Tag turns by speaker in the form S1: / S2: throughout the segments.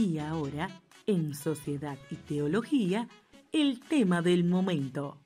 S1: Y ahora, en Sociedad y Teología, el tema del momento.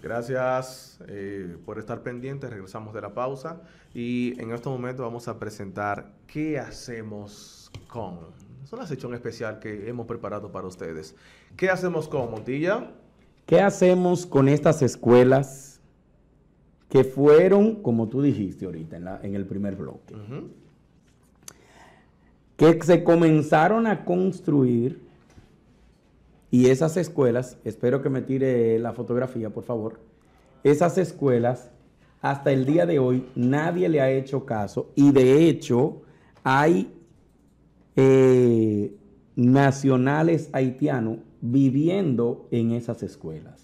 S2: Gracias eh, por estar pendientes. Regresamos de la pausa y en este momento vamos a presentar qué hacemos con es una sección especial que hemos preparado para ustedes. ¿Qué hacemos con Montilla?
S1: ¿Qué hacemos con estas escuelas que fueron, como tú dijiste ahorita en, el primer bloque, que se comenzaron a construir y esas escuelas, espero que me tire la fotografía, por favor, esas escuelas hasta el día de hoy nadie le ha hecho caso y de hecho hay eh, nacionales haitianos viviendo en esas escuelas.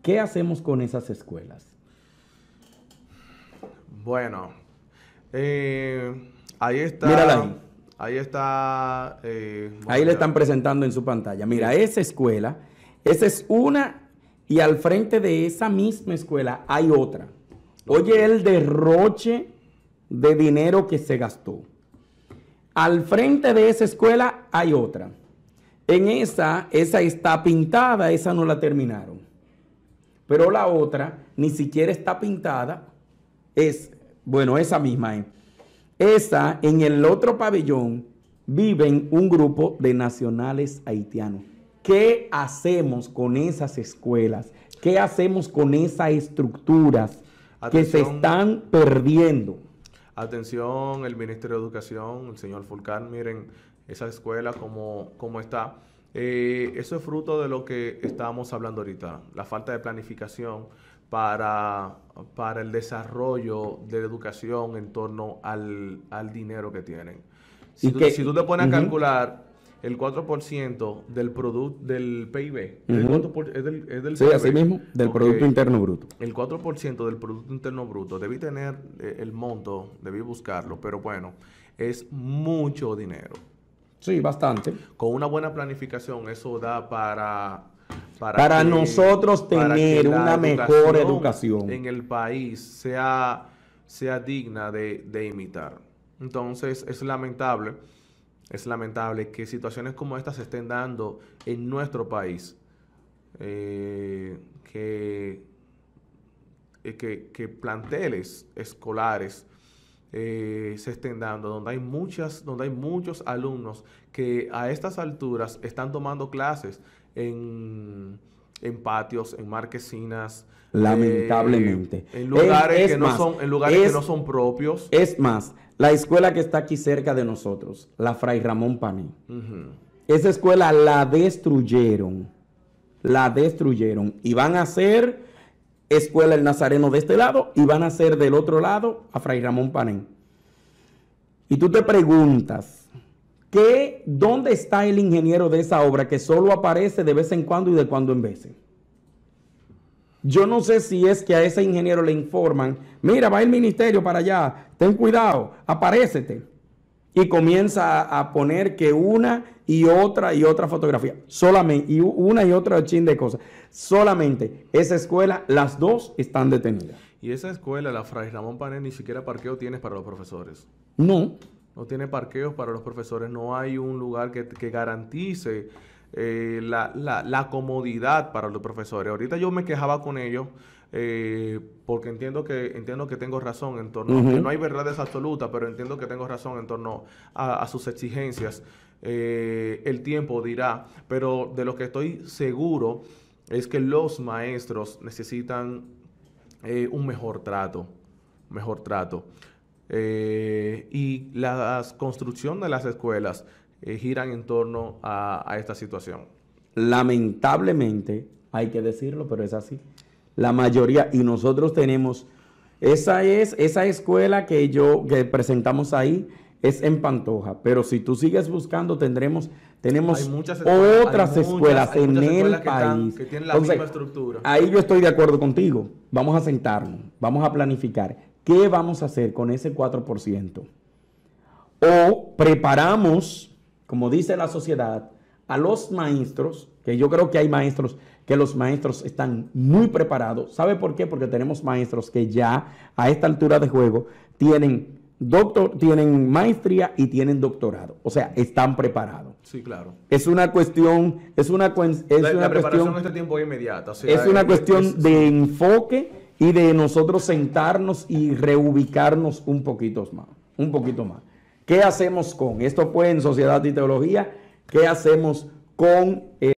S1: ¿Qué hacemos con esas escuelas?
S2: Bueno, eh, ahí está. Mírala ahí.
S1: está. Eh, ahí le están presentando en su pantalla. Mira, esa escuela, esa es una, y al frente de esa misma escuela hay otra. Oye, el derroche de dinero que se gastó. Al frente de esa escuela hay otra. En esa, esa está pintada, esa no la terminaron. Pero la otra ni siquiera está pintada. Es, bueno, esa misma es. Esa, en el otro pabellón, viven un grupo de nacionales haitianos. ¿Qué hacemos con esas escuelas? ¿Qué hacemos con esas estructuras que se están perdiendo?
S2: Atención, el Ministerio de Educación, el señor Fulcán, miren esa escuela como, como está. Eh, eso es fruto de lo que estábamos hablando ahorita, la falta de planificación para, para el desarrollo de la educación en torno al, dinero que tienen.
S1: Si, tú, te pones a
S2: calcular el 4% del producto del PIB. es del, es sí, así mismo, del Producto Interno Bruto. El 4% del Producto Interno Bruto, debí tener eh, el monto, debí buscarlo, pero bueno, es mucho dinero. Sí, bastante. Con una buena planificación, eso da para... Para, para nosotros tener una mejor educación en el país sea, sea digna de, de imitar. Entonces, es lamentable es lamentable que situaciones como estas se estén dando en nuestro país. Eh, eh, que, que, planteles escolares eh, se estén dando, donde hay, muchas, donde hay muchos alumnos que a estas alturas están tomando clases en, patios, en marquesinas. Lamentablemente. en lugares, que, no son, en lugares que no son propios.
S1: Es más, la escuela que está aquí cerca de nosotros, la Fray Ramón Pané, Esa escuela la destruyeron, la destruyeron y van a ser escuela el Nazareno de este lado y van a ser del otro lado a Fray Ramón Pané. Y tú te preguntas, ¿qué, ¿dónde está el ingeniero de esa obra que solo aparece de vez en cuando y de cuando en vez? Yo no sé si es que a ese ingeniero le informan, mira, va el ministerio para allá, ten cuidado, aparécete. Y comienza a poner que una y otra y otra fotografía, solamente, y una y otra chin de cosas. Solamente esa escuela, las dos están detenidas.
S2: Y esa escuela, la Fray Ramón Panel, ni siquiera parqueo tienes para los profesores. No. No tiene parqueos para los profesores, no hay un lugar que, que garantice eh, la, la, comodidad para los profesores. Ahorita yo me quejaba con ellos eh, porque entiendo que, entiendo que tengo razón en torno, no hay verdades absolutas, pero entiendo que tengo razón en torno a, sus exigencias. Eh, el tiempo dirá, pero de lo que estoy seguro es que los maestros necesitan un mejor trato, mejor trato. Eh, y la construcción de las escuelas eh, giran en torno a, esta situación.
S1: Lamentablemente, hay que decirlo, pero es así. La mayoría, y nosotros tenemos, esa es, esa escuela que yo, que presentamos ahí, es en Pantoja, pero si tú sigues buscando tendremos tenemos otras escuelas en el país. Que tienen la misma estructura. Ahí yo estoy de acuerdo contigo. Vamos a sentarnos, vamos a planificar. ¿qué vamos a hacer con ese 4%? O preparamos, como dice la sociedad, a los maestros, que yo creo que hay maestros, que los maestros están muy preparados. ¿Sabe por qué? Porque tenemos maestros que ya a esta altura de juego tienen doctor, tienen maestría y tienen doctorado. O sea, están preparados. Sí, claro. Es una cuestión, es una, es preparación cuestión.
S2: tiempo es una cuestión
S1: de enfoque y de nosotros sentarnos y reubicarnos un poquito más, un poquito más. ¿Qué hacemos con? Esto Pues en Sociedad y Teología. ¿Qué hacemos con... Eh,